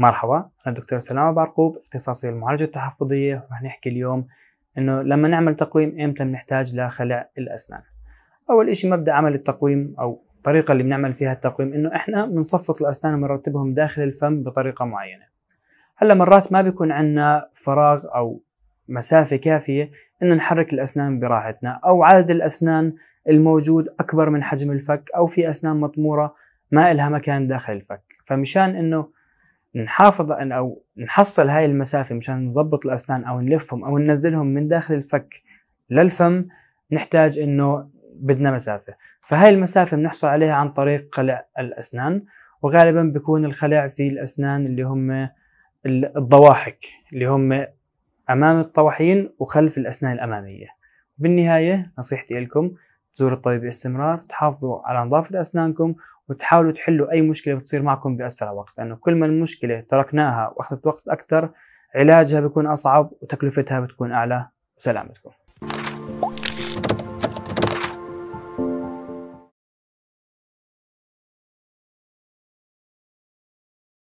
مرحبا انا الدكتور سلامه بارقوب اختصاصي المعالجه التحفظيه ورح نحكي اليوم انه لما نعمل تقويم امتى بنحتاج لخلع الاسنان اول إشي مبدا عمل التقويم او الطريقه اللي بنعمل فيها التقويم انه احنا بنصفط الاسنان ونرتبهم داخل الفم بطريقه معينه هلا مرات ما بيكون عندنا فراغ او مسافه كافيه انه نحرك الاسنان براحتنا او عدد الاسنان الموجود اكبر من حجم الفك او في اسنان مطموره ما إلها مكان داخل الفك فمشان انه نحافظ أن أو نحصل هاي المسافة مشان نظبط الأسنان أو نلفهم أو ننزلهم من داخل الفك للفم نحتاج إنه بدنا مسافة فهاي المسافة بنحصل عليها عن طريق خلع الأسنان وغالبا بيكون الخلع في الأسنان اللي هم الضواحك اللي هم أمام الطواحين وخلف الأسنان الأمامية بالنهاية نصيحتي لكم تزوروا الطبيب باستمرار تحافظوا على نظافة أسنانكم وتحاولوا تحلوا أي مشكلة بتصير معكم بأسرع وقت لأنه كل ما المشكلة تركناها وأخذت وقت أكثر علاجها بيكون أصعب وتكلفتها بتكون أعلى وسلامتكم